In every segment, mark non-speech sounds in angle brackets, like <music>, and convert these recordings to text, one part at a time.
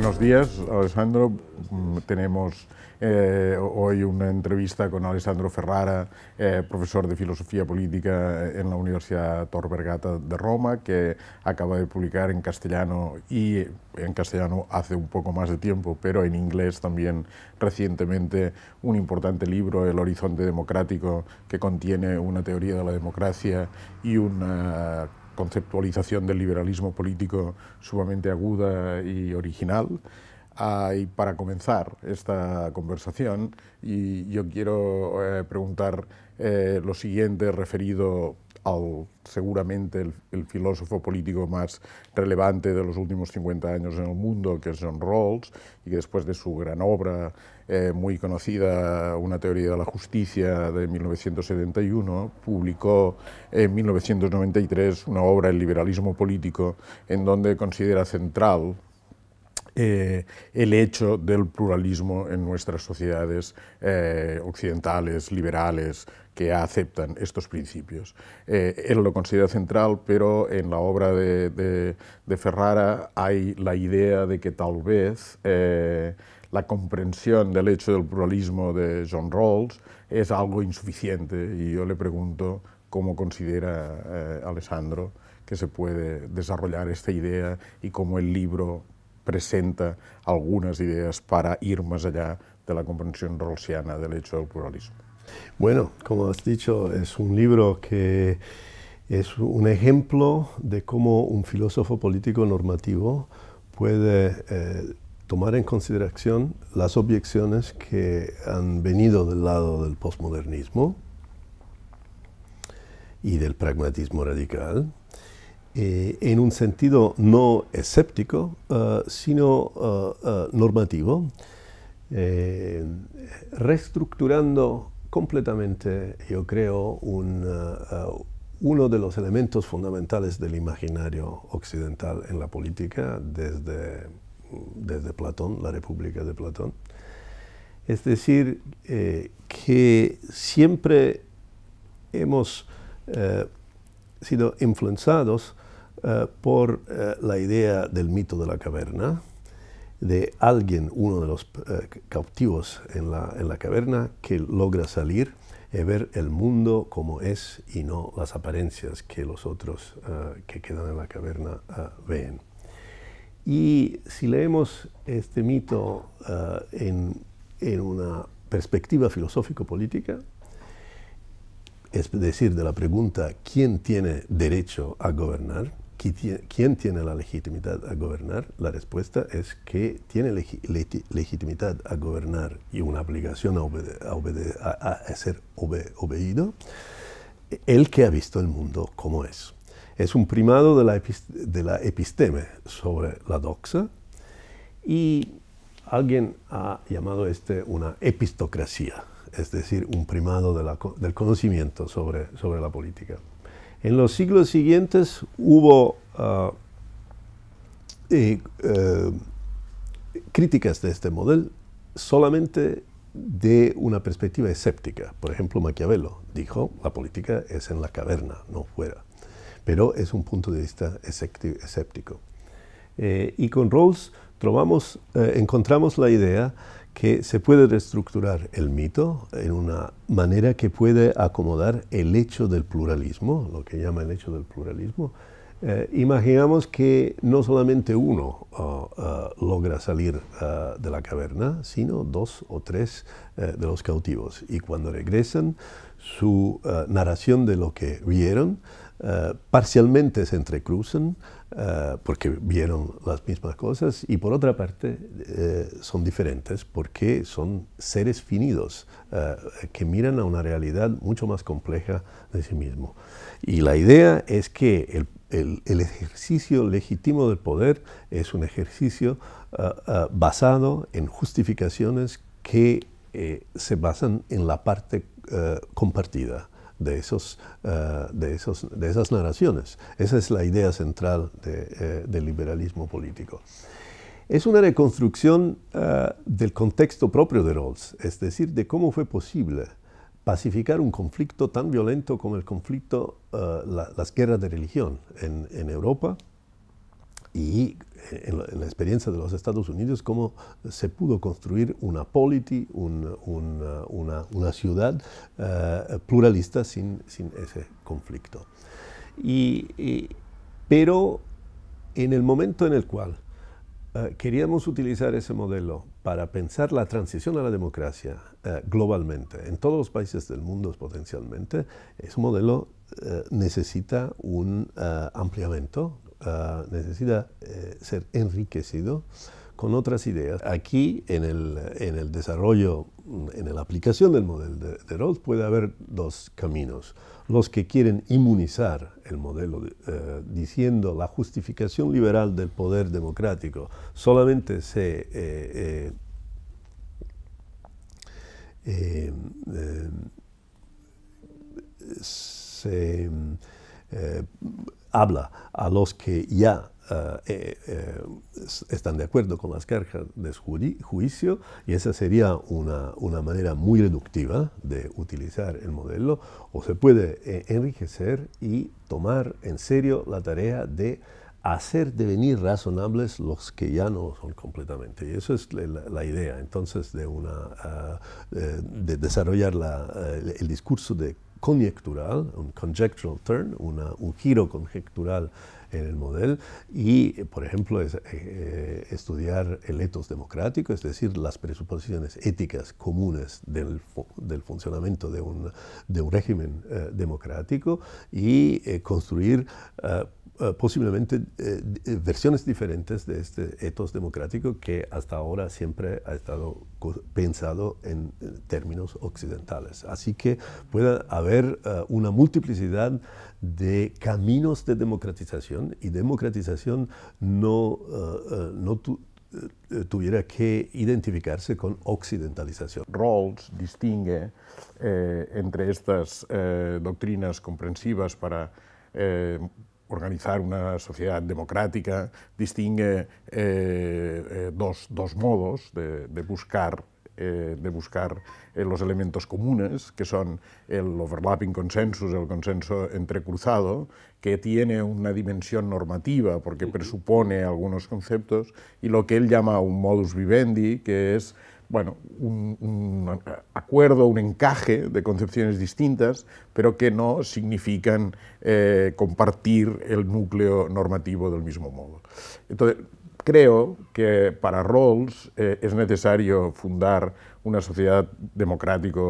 buenos días, Alessandro. Mm, tenemos eh, hoy una entrevista con Alessandro Ferrara, eh, profesor de Filosofía Política en la Universidad Tor Vergata de Roma, que acaba de publicar en castellano y eh, en castellano hace un poco más de tiempo, pero en inglés también recientemente un importante libro, El Horizonte Democrático, que contiene una teoría de la democracia y una conceptualización del liberalismo político sumamente aguda y original. y para comenzar esta conversación, y yo quiero eh, preguntar eh, lo siguiente referido seguramente el, filósofo político más relevante de los últimos 50 años en el mundo, que es John Rawls, y que después de su gran obra eh, muy conocida, Una teoría de la justicia, de 1971, publicó en 1993 una obra, El liberalismo político, en donde considera central eh, el hecho del pluralismo en nuestras sociedades eh, occidentales, liberales, que aceptan estos principios. Eh, él lo considera central, pero en la obra de, de Ferrara hay la idea de que tal vez la comprensión del hecho del pluralismo de John Rawls es algo insuficiente y yo le pregunto cómo considera Alessandro que se puede desarrollar esta idea y cómo el libro presenta algunas ideas para ir más allá de la comprensión rolsiana del hecho del pluralismo. Bueno, como has dicho, es un libro que es un ejemplo de cómo un filósofo político normativo puede eh, tomar en consideración las objeciones que han venido del lado del posmodernismo y del pragmatismo radical, eh, en un sentido no escéptico, eh, sino eh, normativo, reestructurando completamente, yo creo, uno de los elementos fundamentales del imaginario occidental en la política desde, Platón, la República de Platón. Es decir, que siempre hemos sido influenciados eh, por eh, la idea del mito de la caverna, de alguien, uno de los eh, cautivos en la, en la, caverna, que logra salir y ver el mundo como es y no las apariencias que los otros que quedan en la caverna ven. Y si leemos este mito en, en una perspectiva filosófico-política, es decir, de la pregunta ¿quién tiene derecho a gobernar? ¿Quién tiene la legitimidad a gobernar? La respuesta es que tiene legitimidad a gobernar y una obligación a, ser obedido el que ha visto el mundo como es. Es un primado de la, de la episteme sobre la doxa y alguien ha llamado este una epistocracia, es decir, un primado del conocimiento sobre, sobre la política. En los siglos siguientes hubo ah, eh, eh, críticas de este modelo solamente de una perspectiva escéptica. Por ejemplo, Maquiavelo dijo, la política es en la caverna, no fuera. Pero es un punto de vista escéptico. Eh, y con Rawls encontramos la idea que se puede reestructurar el mito en una manera que puede acomodar el hecho del pluralismo, lo que llama el hecho del pluralismo. Eh, imaginamos que no solamente uno uh, uh, logra salir uh, de la caverna, sino dos o tres eh, de los cautivos. Y cuando regresan, su narración de lo que vieron eh, parcialmente se entrecruzan eh, porque vieron las mismas cosas y por otra parte eh, son diferentes porque son seres finidos que miran a una realidad mucho más compleja de sí mismo. Y la idea es que el, ejercicio legítimo del poder es un ejercicio basado en justificaciones que se basan en la parte compartida eh, de, esos, de, esas narraciones. Esa es la idea central eh, del liberalismo político. Es una reconstrucción eh, del contexto propio de Rawls, es decir, de cómo fue posible pacificar un conflicto tan violento como el conflicto, las guerras de religión en Europa y eh, en la, experiencia de los Estados Unidos, cómo se pudo construir una polity, uh, una, ciudad uh, pluralista sin, sin, ese conflicto. Y, pero en el momento en el cual uh, queríamos utilizar ese modelo para pensar la transición a la democracia globalmente, en todos los países del mundo potencialmente, ese modelo necesita un ampliamiento, necesita eh, ser enriquecido con otras ideas. Aquí, en el, desarrollo, en la aplicación del modelo de, Roth, puede haber dos caminos. Los que quieren inmunizar el modelo eh, diciendo la justificación liberal del poder democrático solamente se... Eh, se habla a los que ya eh, eh, están de acuerdo con las cargas de juicio y esa sería una, una, manera muy reductiva de utilizar el modelo o se puede eh, enriquecer y tomar en serio la tarea de hacer devenir razonables los que ya no son completamente. Y eso es la, idea, entonces, de, una, ah, de desarrollar la, el discurso de conjectural, un conjectural turn, una, un giro conjectural en el modelo y, por ejemplo, eh, eh, estudiar el etos democrático, es decir, las presuposiciones éticas comunes del, del funcionamiento de un, de un régimen eh, democrático y construir eh, posiblemente eh, versiones diferentes de este ethos democrático que hasta ahora siempre ha estado pensado en eh, términos occidentales. Así que puede haber una multiplicidad de caminos de democratización y democratización no, no tuviera que identificarse con occidentalización. Rawls distingue entre estas doctrinas comprensivas para organizar una sociedad democrática distingue eh, eh, dos, modos de, buscar de buscar eh, los elementos comunes, que son el overlapping consensus, el consenso entrecruzado, que tiene una dimensión normativa porque presupone algunos conceptos, y lo que él llama un modus vivendi, que es bueno, un, acuerdo, un encaje de concepciones distintas, pero que no significan eh, compartir el núcleo normativo del mismo modo. Entonces, creo que para Rawls eh, es necesario fundar una sociedad democrática,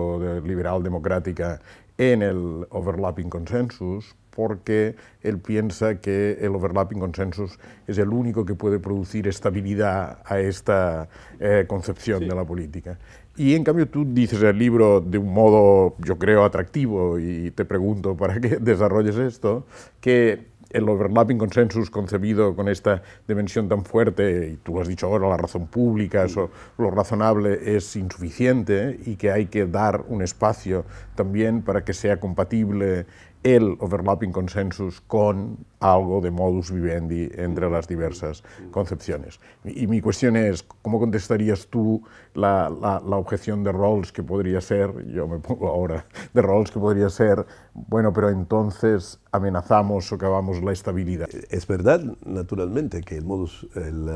liberal democrática en el overlapping consensus, porque él piensa que el overlapping consensus es el único que puede producir estabilidad a esta eh, concepción de la política. Y en cambio tú dices el libro de un modo, yo creo, atractivo, y te pregunto para qué <laughs> desarrolles esto, que el overlapping consensus concebido con esta dimensión tan fuerte, y tú lo has dicho ahora, la razón pública, eso, lo razonable es insuficiente y que hay que dar un espacio también para que sea compatible el overlapping consensus con algo de modus vivendi entre las diversas concepciones. Y mi cuestión es, ¿cómo contestarías tú la, objeción de Rawls que podría ser, yo me pongo ahora, de Rawls que podría ser, bueno, pero entonces amenazamos, o acabamos la estabilidad? Es verdad, naturalmente, que el modus, el,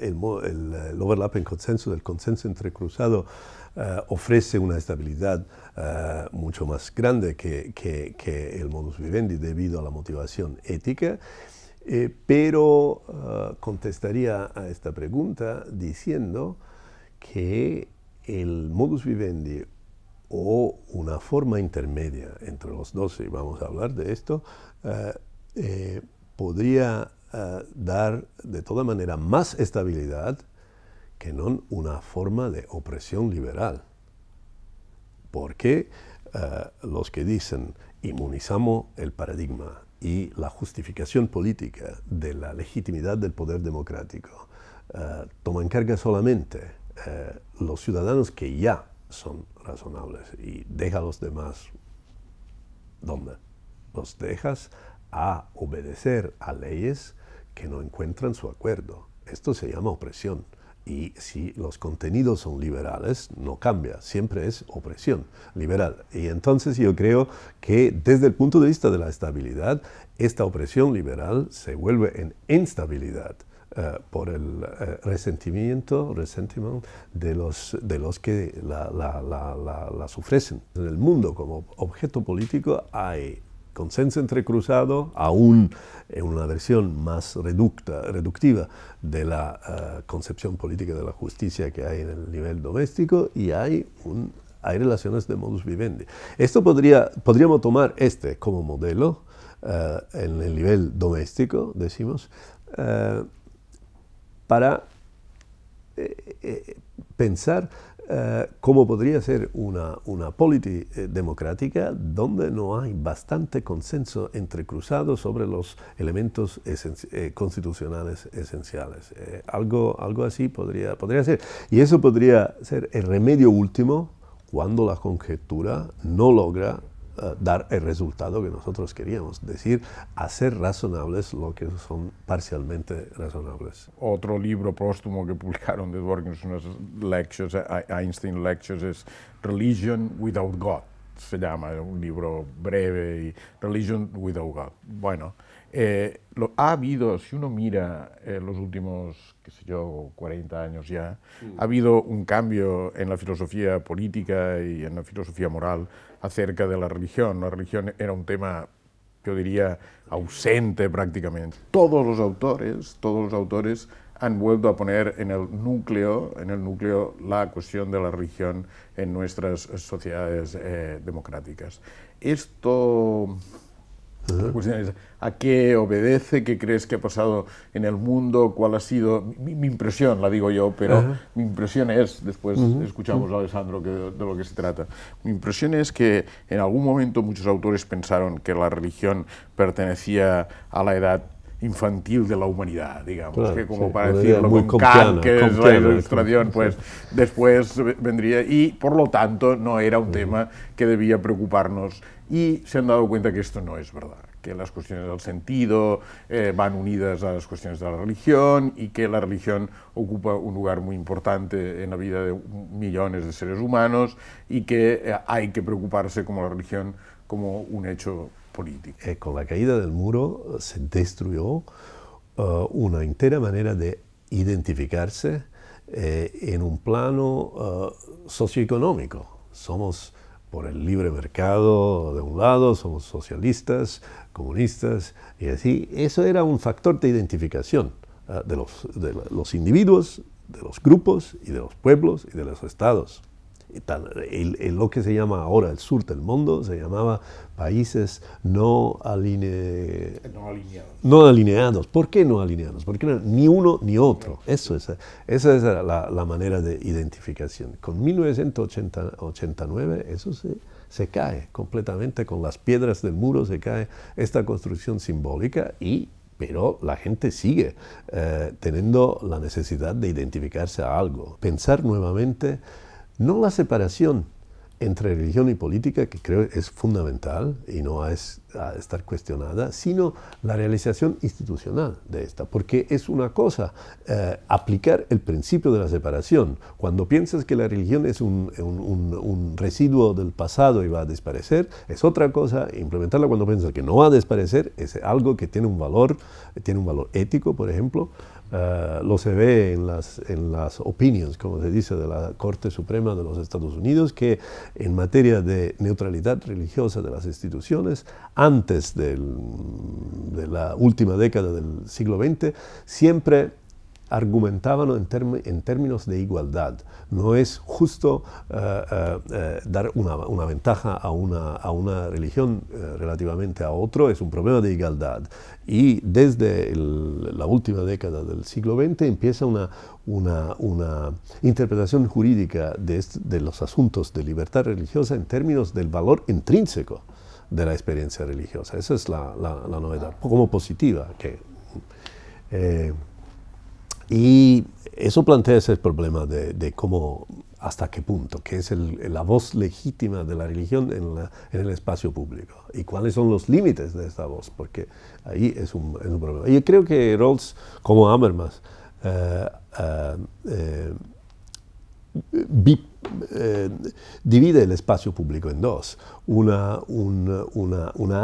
eh, overlapping consensus, el consenso entrecruzado, eh, ofrece una estabilidad eh, mucho más grande que, el modus vivendi debido a la motivación ética, eh, pero eh, contestaría a esta pregunta diciendo que el modus vivendi o una forma intermedia entre los dos, y vamos a hablar de esto, podría dar de toda manera más estabilidad que no una forma de opresión liberal porque qué eh, los que dicen inmunizamos el paradigma y la justificación política de la legitimidad del poder democrático toma eh, toman carga solamente eh, los ciudadanos que ya son razonables y deja a los demás ¿dónde? Los dejas a obedecer a leyes que no encuentran su acuerdo. Esto se llama opresión. Y si los contenidos son liberales, no cambia, siempre es opresión liberal. Y entonces yo creo que desde el punto de vista de la estabilidad, esta opresión liberal se vuelve en instabilidad. Eh, por el eh, resentimiento, de los, de los que la, la, las ofrecen. En el mundo como objeto político hay consenso entrecruzado, aún en una versión más reducta, reductiva de la eh, concepción política de la justicia que hay en el nivel doméstico, y hay, relaciones de modus vivendi. Esto podría, podríamos tomar este como modelo eh, en el nivel doméstico, decimos, eh, para pensar eh, como podría ser una, una polity eh, democrática donde no hay bastante consenso entre cruzados sobre los elementos eh, constitucionales esenciales. algo, algo así podría, podría ser. Y eso podría ser el remedio último cuando la conjetura no logra eh, dar el resultado que nosotros queríamos, decir, hacer razonables lo que son parcialmente razonables. Otro libro póstumo que publicaron de Dworkin, unas lectures, Einstein Lectures, es Religion Without God, se llama, un libro breve, y Religion Without God. Bueno, eh, lo, ha habido, si uno mira eh, los últimos, qué sé yo, 40 años ya, mm. ha habido un cambio en la filosofía política y en la filosofía moral acerca de la religión. La religión era un tema, yo diría, ausente prácticamente. Todos los autores, todos los autores han vuelto a poner en el núcleo, en el núcleo la cuestión de la religión en nuestras sociedades eh, democráticas. Esto cuestión ¿A qué obedece? ¿Qué crees que ha pasado en el mundo? ¿Cuál ha sido? Mi, impresión, la digo yo, pero mi impresión es, después escuchamos a Alessandro de lo que se trata, mi impresión es que en algún momento muchos autores pensaron que la religión pertenecía a la edad infantil de la humanidad, digamos, que como para decirlo con cal que es la ilustración, pues después vendría, y por lo tanto no era un tema que debía preocuparnos, y se han dado cuenta que esto no es verdad las cuestiones del sentido eh, van unidas a las cuestiones de la religión y que la religión ocupa un lugar muy importante en la vida de millones de seres humanos y que eh, hay que preocuparse como la religión como un hecho político. Eh, con la caída del muro se destruyó una entera manera de identificarse en un plano socioeconómico. Somos por el libre mercado de un lado somos socialistas, comunistas, y así. Eso era un factor de identificación ah, de, los, de los individuos, de los grupos y de los pueblos y de los estados. En lo que se llama ahora el sur del mundo se llamaba países no, no, alineados. no alineados. ¿Por qué no alineados? Porque no, ni uno ni otro. Eso es, esa es la, manera de identificación. Con 1989 eso se, cae completamente, con las piedras del muro se cae esta construcción simbólica y pero la gente sigue eh, teniendo la necesidad de identificarse a algo. Pensar nuevamente no la separación entre religión y política, que creo es fundamental y no es a estar cuestionada, sino la realización institucional de esta, porque es una cosa eh, aplicar el principio de la separación. Cuando piensas que la religión es un, residuo del pasado y va a desaparecer, es otra cosa. Implementarla cuando piensas que no va a desaparecer es algo que tiene un valor, tiene un valor ético, por ejemplo. Eh, lo se ve en las, en las opinions, como se dice, de la Corte Suprema de los Estados Unidos, que en materia de neutralidad religiosa de las instituciones antes de la última década del siglo XX, siempre argumentaban en, términos de igualdad. No es justo eh, eh, eh, dar una, ventaja a una, religión relativamente a otro, es un problema de igualdad. Y desde la última década del siglo XX empieza una, interpretación jurídica de, los asuntos de libertad religiosa en términos del valor intrínseco de la experiencia religiosa. Esa es la, novedad, como positiva. Que, eh, y eso plantea ese problema de, cómo, hasta qué punto, qué es la voz legítima de la religión en, el espacio público y cuáles son los límites de esta voz, porque ahí es un, problema. Yo creo que Rawls, como Habermas, eh, eh, eh, divide el espacio público en dos. Una,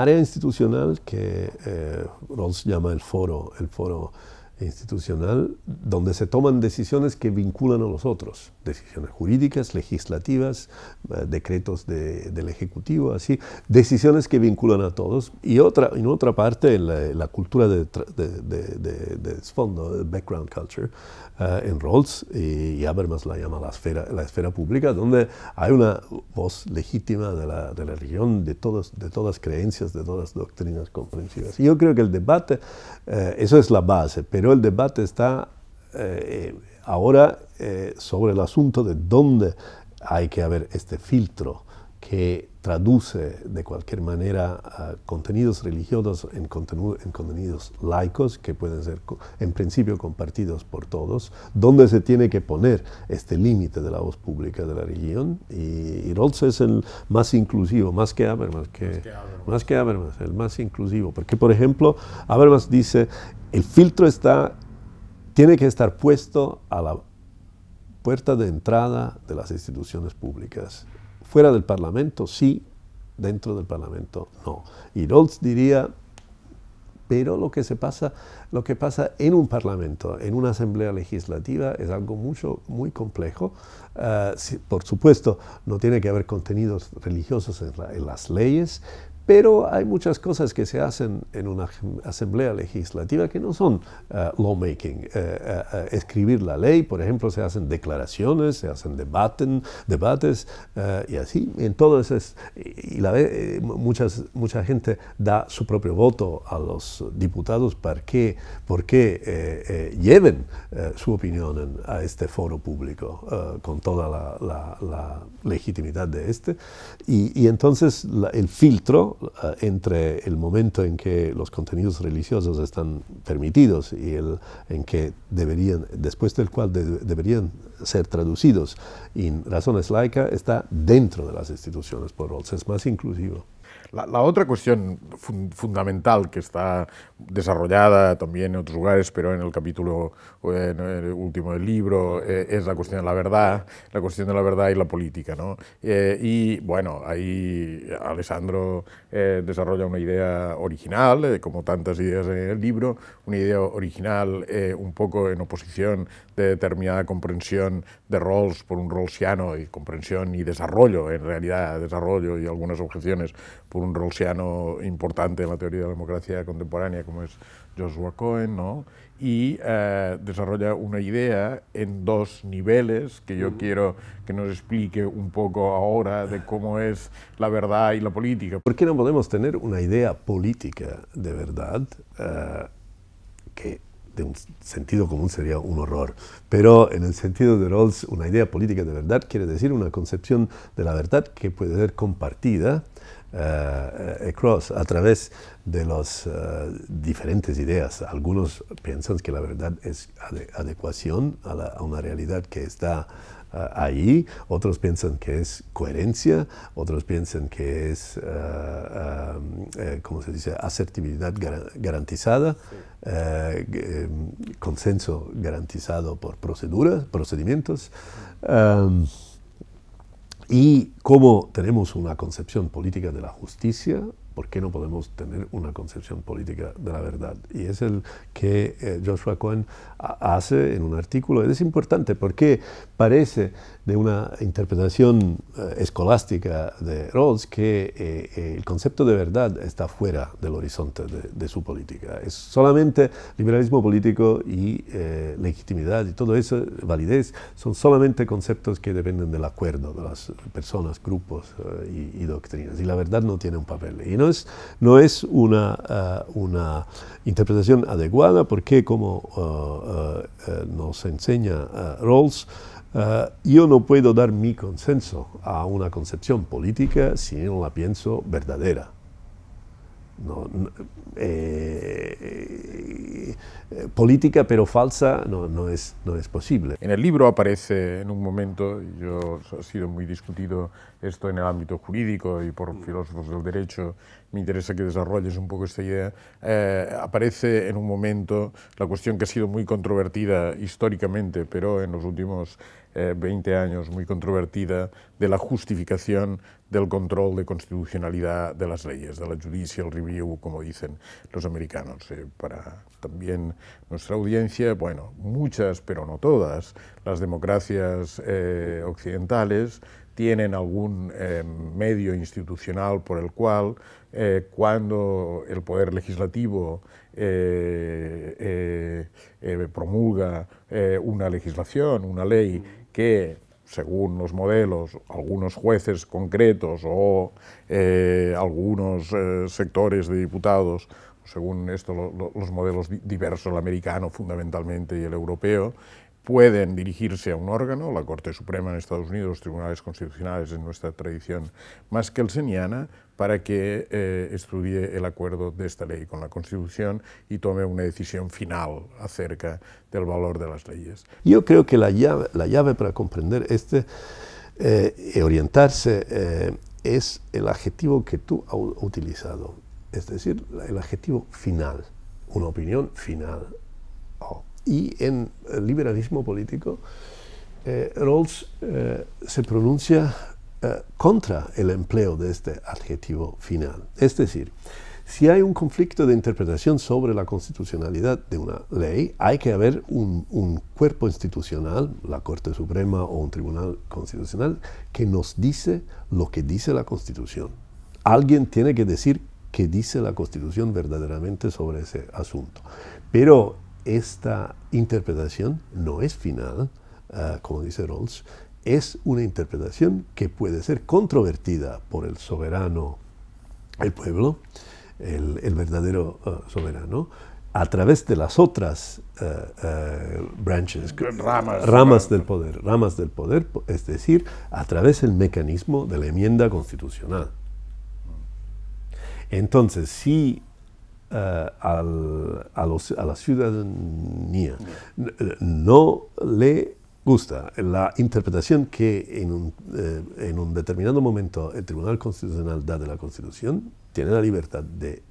área institucional que eh, Ross llama el foro, el foro institucional, donde se toman decisiones que vinculan a los otros decisiones jurídicas, legislativas, eh, decretos del Ejecutivo, así, decisiones que vinculan a todos. Y otra, en otra parte, en la, cultura de, de, de fondo, background culture, eh, en Rawls, y, Habermas la llama la esfera, la esfera pública, donde hay una voz legítima de la, religión, de, todos, de todas creencias, de todas doctrinas comprensivas. Y yo creo que el debate, eh, eso es la base, pero el debate está... Ahora, eh, sobre el asunto de dónde hay que haber este filtro que traduce de cualquier manera contenidos religiosos en, en, contenidos laicos que pueden ser en principio compartidos por todos, dónde se tiene que poner este límite de la voz pública de la religión y, y es el más inclusivo, más que Habermas, más, que más que el más inclusivo, porque por ejemplo Habermas dice el filtro está tiene que estar puesto a la puerta de entrada de las instituciones públicas. Fuera del Parlamento, sí, dentro del Parlamento, no. Y Rawls diría, pero lo que, se pasa, lo que pasa en un Parlamento, en una Asamblea Legislativa, es algo mucho, muy complejo. Ah, por supuesto, no tiene que haber contenidos religiosos en las leyes, pero hay muchas cosas que se hacen en una asamblea legislativa que no son eh, lawmaking. Eh, eh, escribir la ley, por ejemplo, se hacen declaraciones, se hacen debaten, debates y así. Entonces, y la, muchas, mucha gente da su propio voto a los diputados para que porque, lleven su opinión a este foro público con toda la, legitimidad de este. y entonces el filtro eh, entre el momento en que los contenidos religiosos están permitidos y el en que deberían, después del cual deberían ser traducidos en razones laicas, está dentro de las instituciones por que es más inclusivo. La, otra cuestión fundamental que está desarrollada también en otros lugares, pero en el capítulo último del libro, eh, es la cuestión de la verdad, la cuestión de la verdad y la política. Eh, y bueno, ahí Alessandro eh, desarrolla una idea original, como tantas ideas en el libro, una idea original un poco en oposición de determinada comprensión de roles por un rolsiano y comprensión y desarrollo, en realidad desarrollo y algunas objeciones por un rolsiano importante en la teoría de la democracia contemporánea como es Joshua Cohen, ¿no? y eh, desarrolla una idea en dos niveles que yo quiero que nos explique un poco ahora de cómo es la verdad y la política. ¿Por qué no podemos tener una idea política de verdad eh, que de un sentido común sería un horror. Pero en el sentido de Rawls, una idea política de verdad quiere decir una concepción de la verdad que puede ser compartida uh, a través de las eh, diferentes ideas. Algunos piensan que la verdad es adecuación a, una realidad que está eh, ahí, otros piensan que es coherencia, otros piensan que es, ¿cómo se dice?, asertividad garantizada, em, consenso garantizado por proceduras, procedimientos y como tenemos una concepción política de la justicia ¿por qué no podemos tener una concepción política de la verdad? Y es el que eh, Joshua Cohen hace en un artículo. Es importante porque parece de una interpretación eh, escolástica de Rawls que eh, el concepto de verdad está fuera del horizonte de, su política. Es solamente liberalismo político y legitimidad y todo eso, validez, son solamente conceptos que dependen del acuerdo de las personas, grupos y, doctrinas. Y la verdad no tiene un papel no es, no es una, eh, una interpretación adecuada porque como eh, eh, nos enseña Rawls, yo no puedo dar mi consenso a una concepción política si no la pienso verdadera. Eh, política pero falsa no, no, es, no es posible. En el libro aparece en un momento, yo ha sido muy discutido esto en el ámbito jurídico y por mm. filósofos del derecho, me interesa que desarrolles un poco esta idea, eh, aparece en un momento la cuestión que ha sido muy controvertida históricamente, pero en los últimos 20 eh, años muy controvertida de la justificación del control de constitucionalidad de las leyes, de la judicial review, como dicen los americanos. Eh, para también nuestra audiencia, bueno, muchas, pero no todas, las democracias eh, occidentales tienen algún medio institucional por el cual cuando el Poder Legislativo promulga una legislación, una ley, que, según los modelos, algunos jueces concretos o eh, algunos eh, sectores de diputados, según esto los modelos diversos, el americano fundamentalmente y el europeo, pueden dirigirse a un órgano, la Corte Suprema en Estados Unidos, los tribunales constitucionales en nuestra tradición más que el seniana, para que eh, estudie el acuerdo de esta ley con la Constitución y tome una decisión final acerca del valor de las leyes. Yo creo que la llave, la llave para comprender este eh, orientarse eh, es el adjetivo que tú has utilizado, es decir, el adjetivo final, una opinión final. Oh. Y en el liberalismo político, eh, Rawls se pronuncia eh, contra el empleo de este adjetivo final. Es decir, si hay un conflicto de interpretación sobre la constitucionalidad de una ley, hay que haber un, cuerpo institucional, la Corte Suprema o un tribunal constitucional, que nos dice lo que dice la Constitución. Alguien tiene que decir qué dice la Constitución verdaderamente sobre ese asunto. Pero esta interpretación no es final, eh, como dice Rawls, es una interpretación que puede ser controvertida por el soberano, el pueblo, el, verdadero eh, soberano, a través de las otras eh, eh, branches, ramas, del poder, ramas del poder, es decir, a través del mecanismo de la enmienda constitucional. Entonces, si a, la ciudadanía. No le gusta la interpretación que en un, eh, en un, determinado momento el Tribunal Constitucional da de la Constitución, tiene la libertad de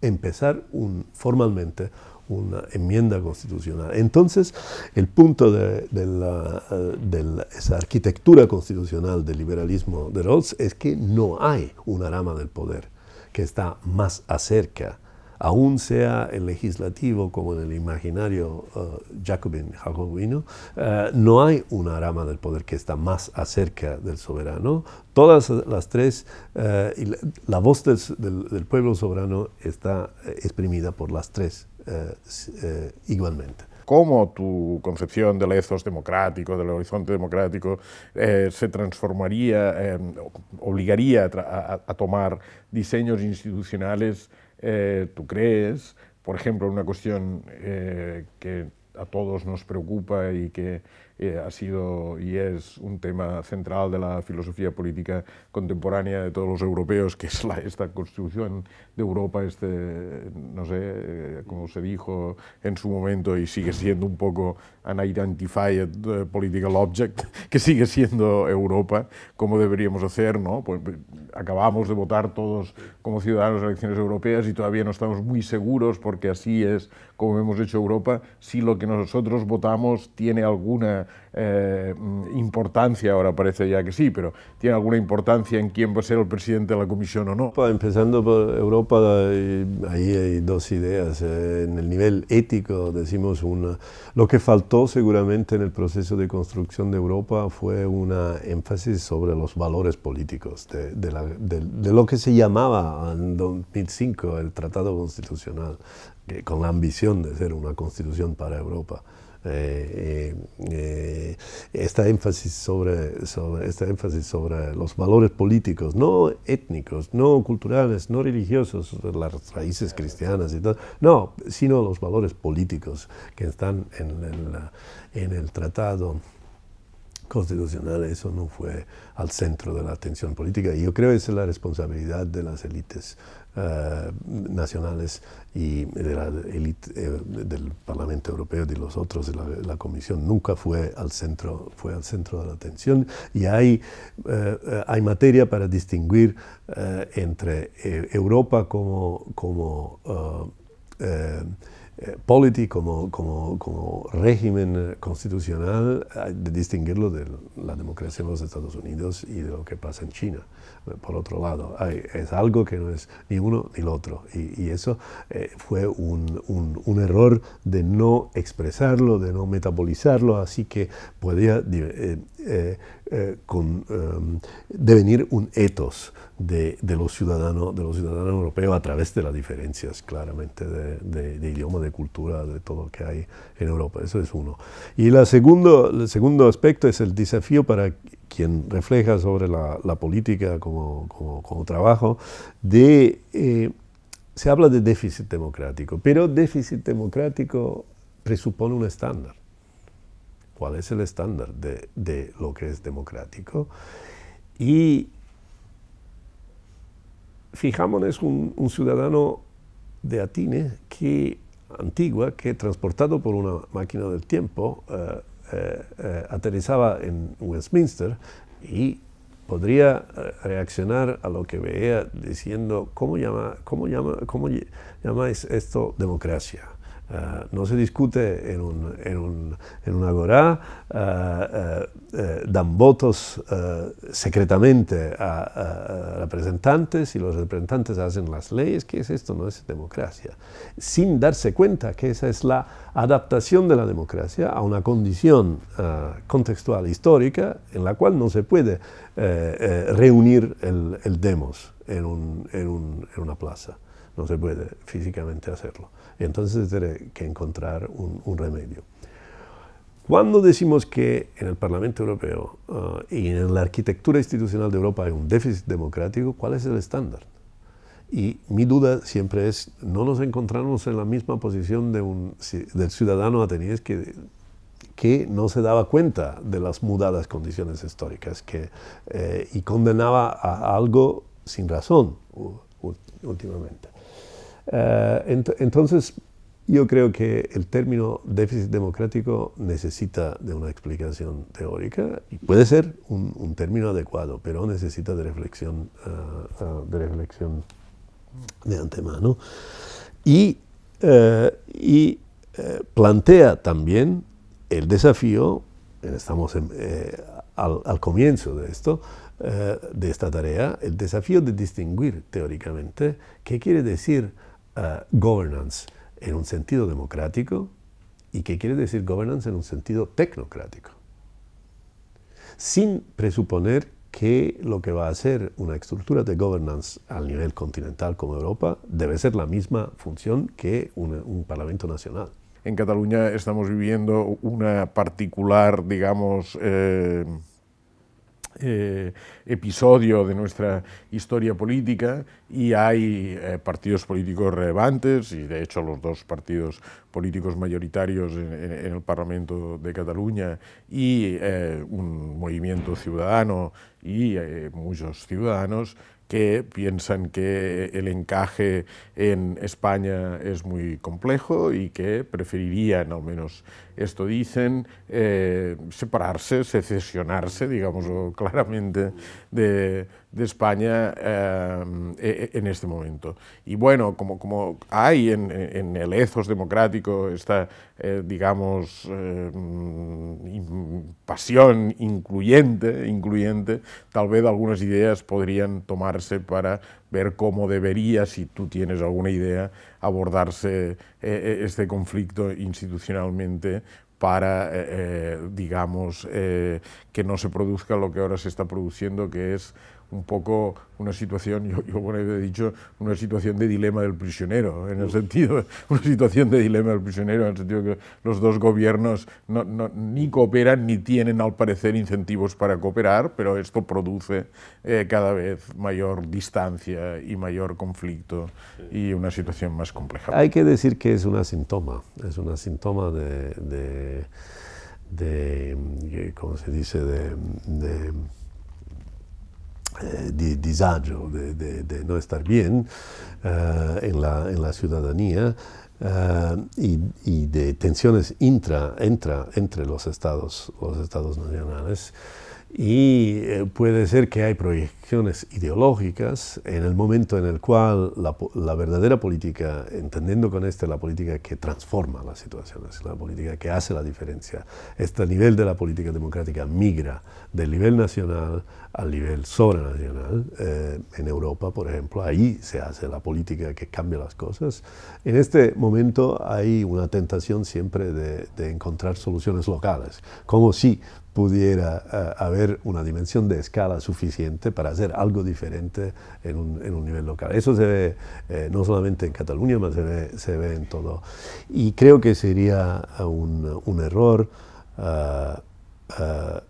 empezar formalmente una enmienda constitucional. Entonces, el punto de, eh, esa arquitectura constitucional del liberalismo de Rawls es que no hay una rama del poder que está más acerca aún sea el legislativo como en el imaginario eh, jacobin jacobino, eh, no hay una rama del poder que está más acerca del soberano. Todas las tres, eh, la, voz del, pueblo soberano está exprimida por las tres igualmente cómo tu concepción del ethos democrático, del horizonte democrático, se transformaría, obligaría a, tomar diseños institucionales eh, tú crees, por ejemplo, una cuestión eh, que a todos nos preocupa y que eh, ha sido y es un tema central de la filosofía política contemporánea de todos los europeos, que es la, esta construcción de Europa, este, no sé, eh, como se dijo en su momento y sigue siendo un poco an identified eh, political object, <laughs> que sigue siendo Europa, como deberíamos hacer, ¿no? Pues, pues acabamos de votar todos como ciudadanos en elecciones europeas y todavía no estamos muy seguros porque así es como hemos hecho Europa, si lo que nosotros votamos tiene alguna eh, importancia, ahora parece ya que sí, pero tiene alguna importancia en quién va a ser el presidente de la Comisión o no. Empezando por Europa, ahí hay dos ideas. Eh, en el nivel ético, decimos, una, lo que faltó seguramente en el proceso de construcción de Europa fue una énfasis sobre los valores políticos, de, de lo que se llamaba en 2005 el Tratado Constitucional con la ambición de ser una constitución para Europa. Eh, eh, eh, esta énfasis sobre, esta énfasis sobre los valores políticos, no étnicos, no culturales, no religiosos, las raíces cristianas y todo, no, sino los valores políticos que están en, en el tratado constitucional, eso no fue al centro de la atención política. Y yo creo que esa es la responsabilidad de las élites eh, nacionales y de la élite eh, del Parlamento Europeo, de los otros, de la, Comisión, nunca fue al centro, fue al centro de la atención y hay, eh, materia para distinguir entre Europa como, como como, régimen constitucional, de distinguirlo de la democracia en los Estados Unidos y de lo que pasa en China. Eh, por otro lado. es algo que no es ni uno ni el otro. Y, eso eh, fue un, un, error de no expresarlo, de no metabolizarlo, así que podía eh, con, em, devenir un etos de, de, los ciudadanos, de los ciudadanos europeos a través de las diferencias, claramente, de, de, idioma, de cultura, de todo lo que hay en Europa. Eso es uno. Y la segundo, el segundo aspecto es el desafío para quien refleja sobre la, política como, trabajo, de, eh, se habla de déficit democrático, pero déficit democrático presupone un estándar. ¿Cuál es el estándar de, lo que es democrático? Y Fijámonos un, ciudadano de Atine que antigua que transportado por una máquina del tiempo eh, eh, eh, aterrizaba en Westminster y podría eh, reaccionar a lo que veía diciendo, ¿cómo, llama, llama, cómo llamáis esto democracia? Eh, no se discute en un, en eh, eh, dan votos secretamente a, representantes y los representantes hacen las leyes. ¿Qué es esto? No es democracia. Sin darse cuenta que esa es la adaptación de la democracia a una condición contextual histórica en la cual no se puede reunir el, demos en una plaza no se puede físicamente hacerlo. Entonces tiene que encontrar un, remedio. Cuando decimos que en el Parlamento Europeo ah, y en la arquitectura institucional de Europa hay un déficit democrático, ¿cuál es el estándar? Y mi duda siempre es, ¿no nos encontramos en la misma posición del ciudadano ateniense que, que no se daba cuenta de las mudadas condiciones históricas eh, y condenaba a algo sin razón últimamente? Eh, entonces, yo creo que el término déficit democrático necesita de una explicación teórica y puede ser un, término adecuado, pero necesita de reflexión, eh, eh, de, reflexión de antemano. Y, y plantea también el desafío, estamos al, comienzo de esto, de esta tarea, el desafío de distinguir teóricamente qué quiere decir governance en un sentido democrático y qué quiere decir governance en un sentido tecnocrático. Sin presuponer que lo que va a ser una estructura de governance al nivel continental como Europa debe ser la misma función que un Parlamento Nacional. En Cataluña estamos viviendo una particular, digamos, eh, eh, episodio de nuestra historia política y hay eh, partidos políticos relevantes y de hecho los dos partidos políticos mayoritarios en, el Parlamento de Cataluña y eh, un movimiento ciudadano y muchos ciudadanos que piensan que el encaje en España es muy complejo y que preferirían, al menos esto dicen, eh, separarse, secesionarse, digamos claramente, de, de España eh, e, e, en este momento. Y bueno, como, como hay en, el ethos democrático esta, eh, digamos, eh, pasión incluyente, incluyente, tal vez algunas ideas podrían tomarse para ver cómo debería, si tú tienes alguna idea, abordarse e, este conflicto institucionalmente para, digamos, que no se produzca lo que ahora se está produciendo, que es un poco una situación, yo, yo he dicho, una situación de dilema del prisionero, en el sentido, <laughs> una situación de dilema del prisionero, en el sentido que los dos gobiernos no, ni cooperan ni tienen, al parecer, incentivos para cooperar, pero esto produce eh, cada vez mayor distancia y mayor conflicto y una situación más compleja. Hay que decir que es un síntoma, es un síntoma de, de, ¿cómo se dice?, de eh, de de, de, no estar bien eh, en, la, en, la, ciudadanía eh, y, de tensiones intra, intra, entre los estados, los estados nacionales. Y puede ser que hay proyectos ideológicas, en el momento en el cual la, verdadera política, entendiendo con esta la política que transforma las situaciones, la política que hace la diferencia, este nivel de la política democrática migra del nivel nacional al nivel sobrenacional. Eh, en Europa, por ejemplo, ahí se hace la política que cambia las cosas. En este momento hay una tentación siempre de, encontrar soluciones locales, como si pudiera eh, haber una dimensión de escala suficiente para hacer algo diferente en un, nivel local. Eso se ve eh, no solamente en Cataluña, pero se ve, se en todo. Y creo que sería ah, un, error ah, ah,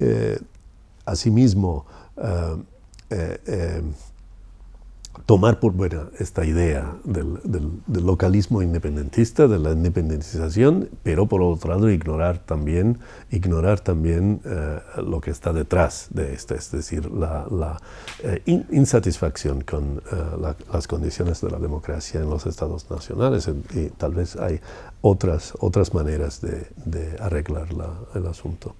eh, asimismo eh, tomar por buena esta idea del, localismo independentista, de la independentización, pero por otro lado ignorar también, ignorar también eh, lo que está detrás de esto, es decir, la, eh, insatisfacción con eh, las condiciones de la democracia en los estados nacionales y tal vez hay otras, otras maneras de, arreglar el asunto.